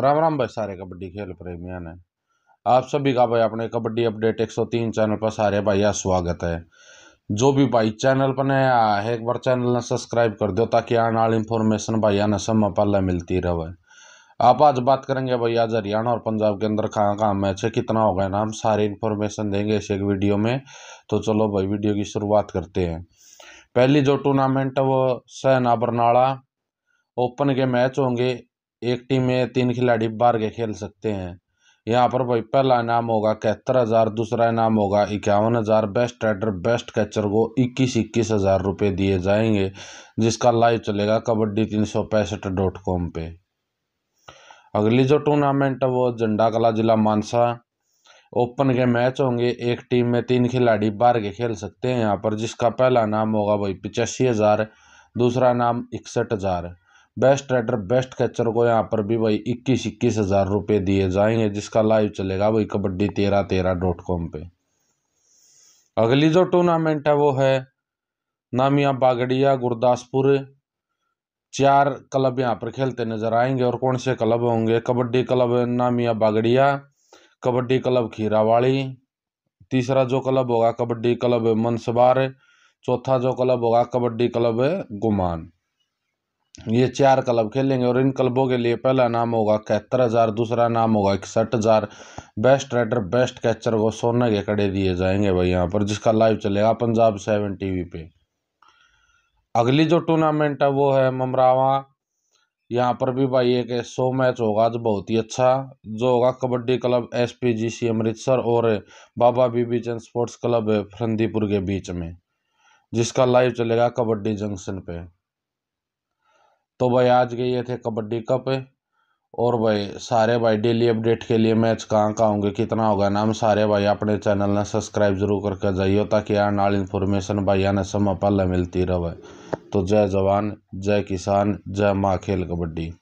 राम राम भाई सारे कबड्डी खेल प्रेमिया ने आप सभी का भाई अपने कबड्डी अपडेट 103 चैनल पर सारे भाई स्वागत है जो भी भाई चैनल पर नया है एक बार चैनल ने सब्सक्राइब कर दो ताकि आने वाली इन्फॉर्मेशन भाई यहाँ समय पहले मिलती रहे आप आज बात करेंगे भाई आज हरियाणा और पंजाब के अंदर कहाँ कहाँ मैच है कितना होगा नाम सारी इन्फॉर्मेशन देंगे इस एक वीडियो में तो चलो भाई वीडियो की शुरुआत करते हैं पहली जो टूर्नामेंट है वो सहना बरनाला ओपन के मैच होंगे एक टीम में तीन खिलाड़ी बार के खेल सकते हैं यहाँ पर भाई पहला इनाम होगा इकहत्तर हज़ार दूसरा इनाम होगा इक्यावन हज़ार बेस्ट राइडर बेस्ट कैचर को इक्कीस इक्कीस हज़ार रुपये दिए जाएंगे जिसका लाइव चलेगा कबड्डी तीन सौ पैंसठ डॉट कॉम पर अगली जो टूर्नामेंट है वो झंडा कला जिला मानसा ओपन के मैच होंगे एक टीम में तीन खिलाड़ी बार के खेल सकते हैं यहाँ पर जिसका पहला नाम होगा भाई पिचासी हज़ार दूसरा नाम इकसठ हज़ार बेस्ट राइडर बेस्ट कैचर को यहाँ पर भी भाई इक्कीस इक्कीस हज़ार रुपये दिए जाएंगे जिसका लाइव चलेगा भाई कबड्डी तेरह तेरह डॉट कॉम पर अगली जो टूर्नामेंट है वो है नामिया बागड़िया गुरदासपुर चार क्लब यहाँ पर खेलते नजर आएंगे और कौन से क्लब होंगे कबड्डी क्लब नामिया बागड़िया कबड्डी क्लब खीरावाड़ी तीसरा जो क्लब होगा कबड्डी क्लब मनसबार चौथा जो क्लब होगा कबड्डी क्लब गुमान ये चार क्लब खेलेंगे और इन क्लबों के लिए पहला नाम होगा इकहत्तर हज़ार दूसरा नाम होगा इकसठ हज़ार बेस्ट राइडर बेस्ट कैचर को सोने के कड़े दिए जाएंगे भाई यहाँ पर जिसका लाइव चलेगा पंजाब सेवन टीवी पे अगली जो टूर्नामेंट है वो है ममरावा यहाँ पर भी भाई एक सौ मैच होगा आज बहुत ही अच्छा जो होगा kabaddi club S P G C Amritsar और बाबा बीबी चंद स्पोर्ट्स क्लब फरंदीपुर के बीच में जिसका लाइव चलेगा कबड्डी जंक्शन पे तो भाई आज गए ये थे कबड्डी कप और भाई सारे भाई डेली अपडेट के लिए मैच कहाँ कहाँ होंगे कितना होगा नाम सारे भाई अपने चैनल ने सब्सक्राइब जरूर करके जाइयो ताकि यार नाल इन्फॉर्मेशन भाई आने समय पहले मिलती रहे तो जय जवान जय किसान जय माँ खेल कबड्डी